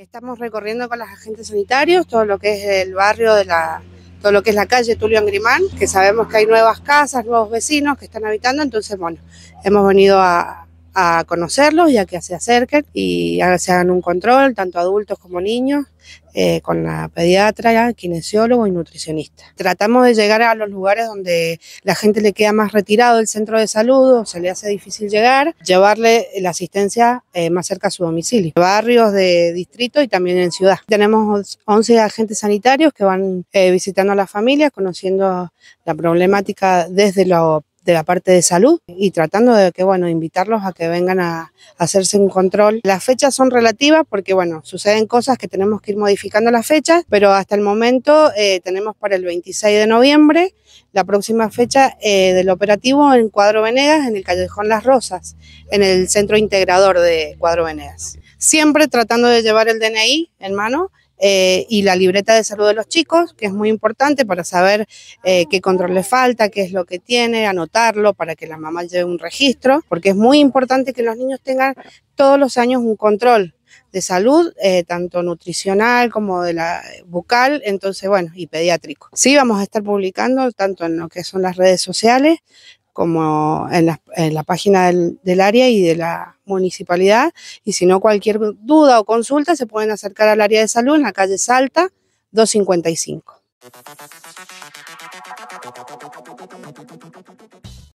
Estamos recorriendo con los agentes sanitarios todo lo que es el barrio de la todo lo que es la calle Tulio Angrimán, que sabemos que hay nuevas casas, nuevos vecinos que están habitando, entonces bueno, hemos venido a, a conocerlos y a que se acerquen y se hagan un control, tanto adultos como niños, eh, con la pediatra, kinesiólogo y nutricionista. Tratamos de llegar a los lugares donde la gente le queda más retirado del centro de salud o se le hace difícil llegar, llevarle la asistencia eh, más cerca a su domicilio, barrios de distrito y también en ciudad. Tenemos 11 agentes sanitarios que van eh, visitando a las familias, conociendo la problemática desde lo de la parte de salud y tratando de que, bueno, invitarlos a que vengan a hacerse un control. Las fechas son relativas porque, bueno, suceden cosas que tenemos que ir modificando las fechas, pero hasta el momento eh, tenemos para el 26 de noviembre la próxima fecha eh, del operativo en Cuadro Venegas, en el Callejón Las Rosas, en el centro integrador de Cuadro Venegas. Siempre tratando de llevar el DNI en mano eh, y la libreta de salud de los chicos, que es muy importante para saber eh, qué control le falta, qué es lo que tiene, anotarlo para que la mamá lleve un registro, porque es muy importante que los niños tengan todos los años un control de salud, eh, tanto nutricional como de la bucal, entonces bueno, y pediátrico. Sí, vamos a estar publicando tanto en lo que son las redes sociales como en la, página del, área y de la municipalidad. Y si no, cualquier duda o consulta se pueden acercar al área de salud en la calle Salta 255.